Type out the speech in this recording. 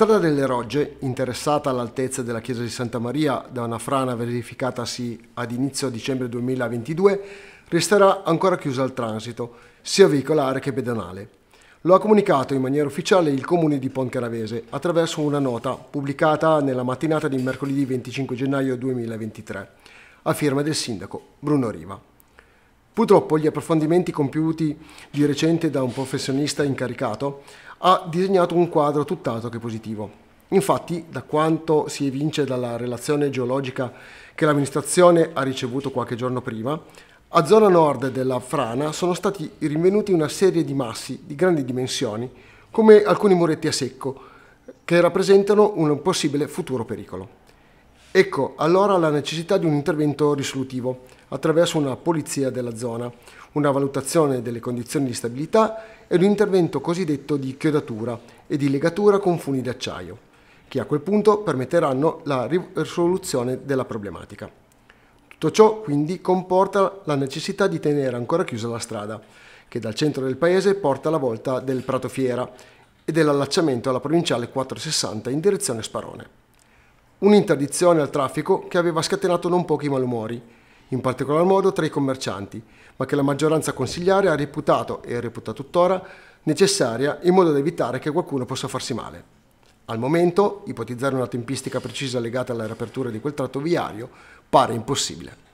Strada delle Rogge, interessata all'altezza della chiesa di Santa Maria da una frana verificatasi ad inizio dicembre 2022, resterà ancora chiusa al transito, sia veicolare che pedonale. Lo ha comunicato in maniera ufficiale il comune di Poncaravese attraverso una nota pubblicata nella mattinata di mercoledì 25 gennaio 2023, a firma del sindaco Bruno Riva. Purtroppo gli approfondimenti compiuti di recente da un professionista incaricato ha disegnato un quadro tutt'altro che positivo. Infatti, da quanto si evince dalla relazione geologica che l'amministrazione ha ricevuto qualche giorno prima, a zona nord della frana sono stati rinvenuti una serie di massi di grandi dimensioni, come alcuni muretti a secco, che rappresentano un possibile futuro pericolo. Ecco allora la necessità di un intervento risolutivo attraverso una polizia della zona, una valutazione delle condizioni di stabilità ed un intervento cosiddetto di chiodatura e di legatura con funi d'acciaio, che a quel punto permetteranno la risoluzione della problematica. Tutto ciò quindi comporta la necessità di tenere ancora chiusa la strada, che dal centro del paese porta alla volta del Prato Fiera e dell'allacciamento alla provinciale 460 in direzione Sparone un'interdizione al traffico che aveva scatenato non pochi malumori, in particolar modo tra i commercianti, ma che la maggioranza consigliare ha reputato e reputa tuttora necessaria in modo da evitare che qualcuno possa farsi male. Al momento, ipotizzare una tempistica precisa legata alla riapertura di quel tratto viario pare impossibile.